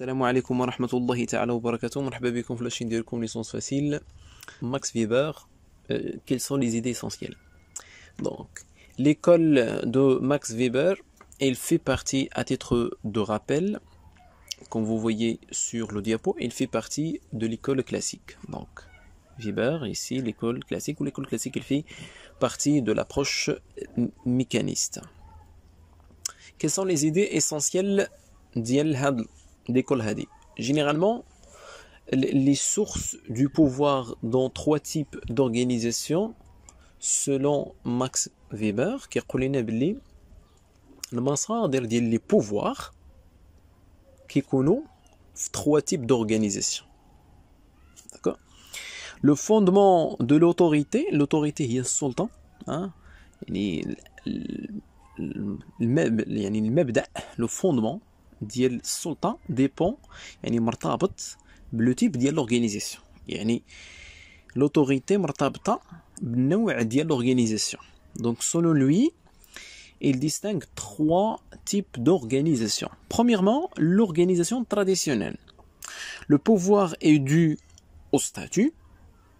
السلام عليكم wa الله تعالى وبركاته مرحبا بكم في لاشين ديالكم ليسونس فاسيل quelles sont les idées essentielles Donc, l'école de Max Weber, elle fait partie, à titre de rappel, comme vous voyez sur le diapo, il fait partie de l'école classique. Donc, Weber, ici, l'école classique, ou l'école classique, elle fait partie de l'approche mécaniste. Quelles sont les idées essentielles Hadl d'école Hadi. Généralement, les sources du pouvoir dans trois types d'organisations, selon Max Weber, qui est le مصادر les pouvoirs qui trois types d'organisations. D'accord Le fondement de l'autorité, l'autorité le temps. hein يعني même le fondement ديال السلطه ديبون يعني مرتبط بلو تيب ديال لورغانيزاسيون يعني لوتوريتي مرتبطه بالنوع ديال لورغانيزاسيون دونك سولو il distingue trois types d'organisation. Premièrement, l'organisation traditionnelle. Le pouvoir est dû au statut,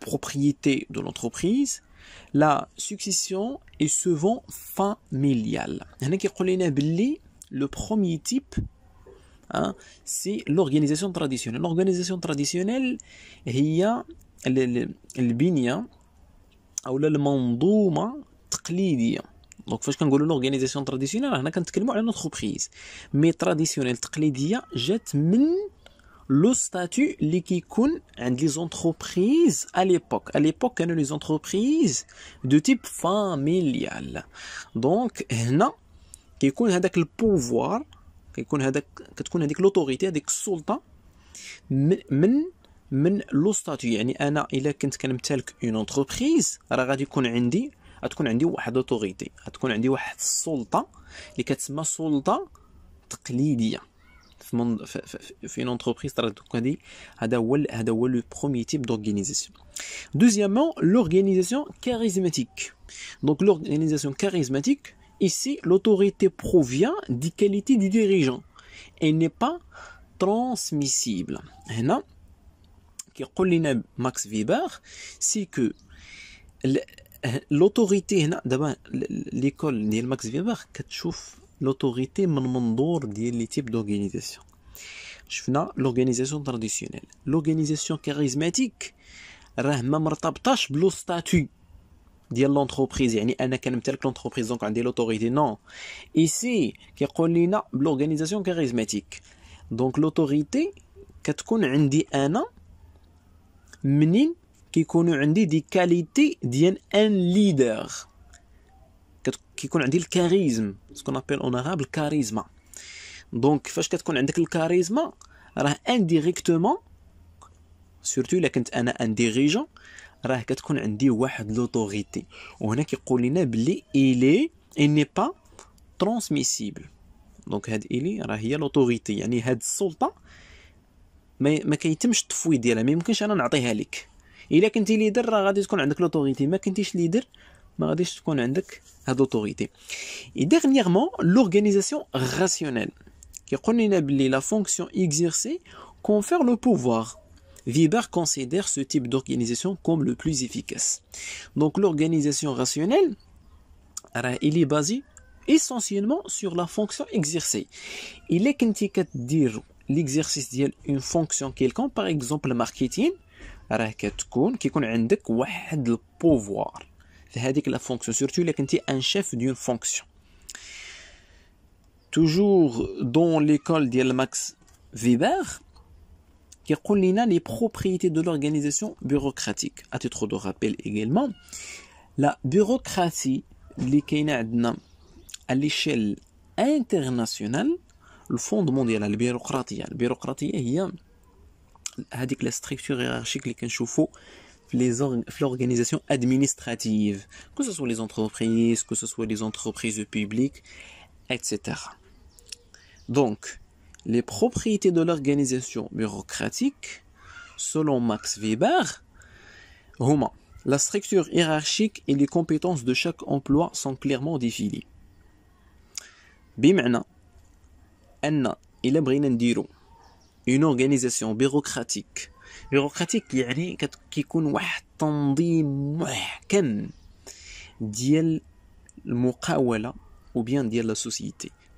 propriété de l'entreprise. La succession est souvent familiale. Le premier type c'est hein, l'organisation traditionnelle. L'organisation traditionnelle, il y a le, le, le ou le mandouma, donc, il faut que l'organisation traditionnelle, on a quand une entreprise. Mais traditionnelle, traditionnelle, jette min le statut qui est les entreprises à l'époque. À l'époque, y hein, a les entreprises de type familial. Donc, hein, y a le pouvoir كيكون هذاك كتكون هذيك لوتوريتي هذيك السلطه من من من لو ستاتيو يعني انا الا كنت كنمتلك اون اونتربريز راه غادي يكون عندي غتكون عندي واحد لوتوريتي غتكون عندي واحد السلطه اللي كتسمى سلطه تقليديه في من في, في, في اونتربريز ترى هذا هو هذا هو لو بروميي تيب دورغانيزاسيون دوزيامون لورغانيزاسيون كاريزماتيك دونك لورغانيزاسيون كاريزماتيك Ici, l'autorité provient des qualité du dirigeant. et n'est pas transmissible. Maintenant, qui colline Max Weber, c'est que l'autorité, d'abord, l'école de Max Weber, c'est l'autorité les types d'organisation. Je l'organisation traditionnelle. L'organisation charismatique, c'est le statut dit l'entreprise, il y a une telle entreprise, donc il a Non. Ici, il y a une organisation charismatique. Donc l'autorité, quand on dit un a une qualité, il un leader. Qu'on dit le charisme, ce qu'on appelle honorable, le charisme. Donc il tu as le charisme, indirectement, surtout quand on es un dirigeant, راه كتكون عندي واحد لوتوريتي وهنا كيقول لنا بلي الي ني با ترانسميسيبل دونك هاد الي راه هي لوتوريتي يعني هاد السلطه ما, ما كيتمش التفويض ديالها ما يمكنش انا نعطيها لك الا كنتي ليدر راه غادي تكون عندك لوتوريتي ما كنتيش ليدر ما غاديش تكون عندك هاد لوتوريتي اي ديرنييرمون لورغانيزاسيون راسيونيل كيقول لنا بلي لا فونكسيون اكزيرسي كونفير لو بوفوار Weber considère ce type d'organisation comme le plus efficace. Donc l'organisation rationnelle, elle euh, est basée essentiellement sur la fonction exercée. Il est qu'un dire l'exercice d'une fonction quelconque, par exemple le marketing, euh, qui واحد le pouvoir. C'est la fonction, surtout il est un chef d'une fonction. Toujours dans l'école de Max Weber, les propriétés de l'organisation bureaucratique. À titre de rappel également, la bureaucratie à l'échelle internationale, le la La bureaucratie bureaucratie la eh هذيك la structure hiérarchique les كنشوفوا les l'organisation administrative, que ce soit les entreprises, que ce soit les entreprises publiques, etc. Donc, les propriétés de l'organisation bureaucratique, selon Max Weber, romain La structure hiérarchique et les compétences de chaque emploi sont clairement définies. une organisation il bureaucratique نديرو une organisation bureaucratique. bureaucratique يعني كيكون واحد التنظيم محكم ديال ou bien ديال la société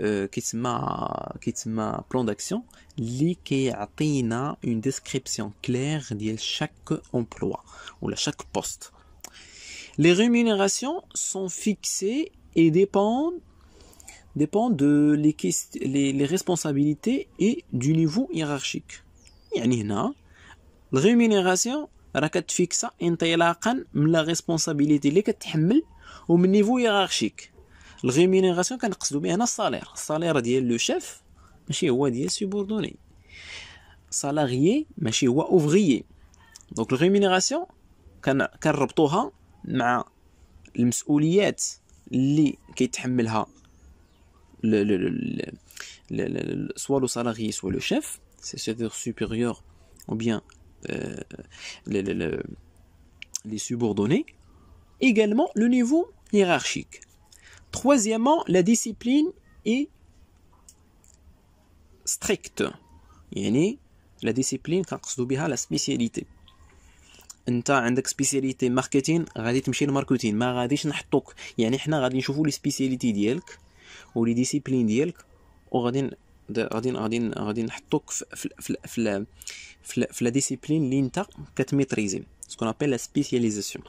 Euh, qui est ma plan d'action, qui a une description claire de chaque emploi ou de chaque poste. Les rémunérations sont fixées et dépendent, dépendent de les, responsabilités et du niveau hiérarchique. يعني هنا rémunération ra كتفيكسا انطلاقا من la responsabilité niveau hiérarchique. La rémunération, c'est le salaire. Le salaire, c'est le chef, c'est le subordonné. Le salarié, c'est le ouvrier. Donc, la rémunération, c'est le salaire qui est le salarié, soit le chef, c'est-à-dire supérieur ou bien euh, les subordonnés. Également, le niveau hiérarchique. Troisièmement, la discipline est stricte. يعني la discipline كنقصدو بها لا سبيسياليتي انت عندك سبيسياليتي ماركتين غادي تمشي للماركتين ما غاديش نحطوك يعني حنا غادي نشوفو لي سبيسياليتي ديالك ولي ديسيبلين ديالك وغادي غادي غادي غادي نحطوك في في في في, في, في, في لا ديسيبلين اللي انت كتميتريزي سكون ابل لا سبيسياليزاسيون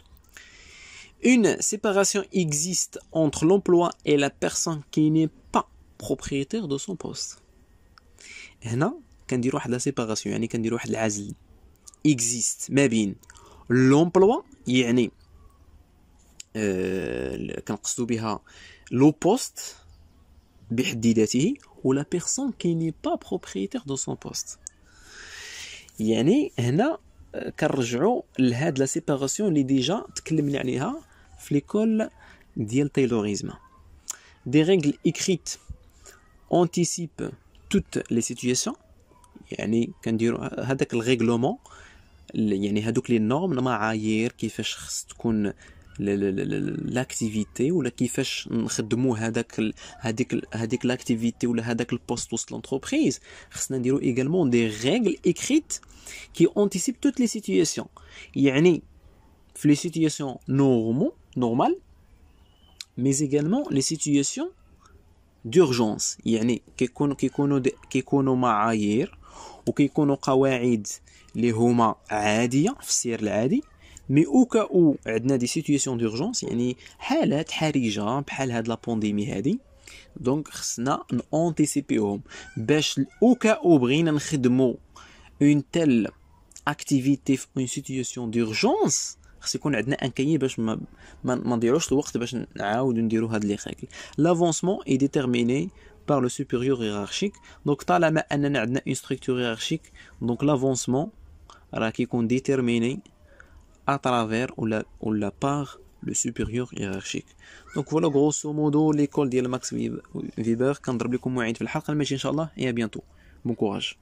une séparation existe entre l'emploi et la personne qui n'est pas propriétaire de son poste. هنا كندير واحد لا سيباراسيون يعني كندير واحد العزل اكزيست ما بين لومبلوا يعني بها لو بوست ou la personne qui n'est pas de son poste. Euh, فليكل ديال Taylorisme. des règles écrites anticipent toutes les situations يعني كنديروا هذاك الريغلومون يعني هذوك لي نورم المعايير كيفاش خص تكون لاكتيفيتي ولا كيفاش نخدموا هذاك هذيك هذيك لاكتيفيتي ولا هذاك البوست وسط لونتربريز خصنا نديروا ايغالمون دي ريغل اكريت كي اونتيسيب توت لي سيتوياسيون يعني في لي سيتوياسيون نورمو normal, mais également les situations d'urgence. Il y en a qui connaissent les économies ailleurs, ou qui connaissent les humains aillés, mais au cas où il y a des situations d'urgence, il y en a qui ont des gens, qui la pandémie. Donc, c'est un anticipé. Mais au cas où il y a une telle activité, une situation d'urgence, خص يكون عندنا ان كيي باش ما ما, نديروش الوقت باش نعاودو نديرو هاد لي خاكل لافونسمون اي ديتيرميني بار لو سوبيريور هيرارشيك دونك طالما اننا عندنا اون ستركتور هيرارشيك دونك لافونسمون راه كيكون ديتيرميني اترافير ولا ولا بار لو سوبيريور هيرارشيك دونك فوالا غروسو مودو ليكول ديال ماكس فيبر كنضرب لكم موعد في الحلقه الماشيه ان شاء الله يا بيانتو بون كوراج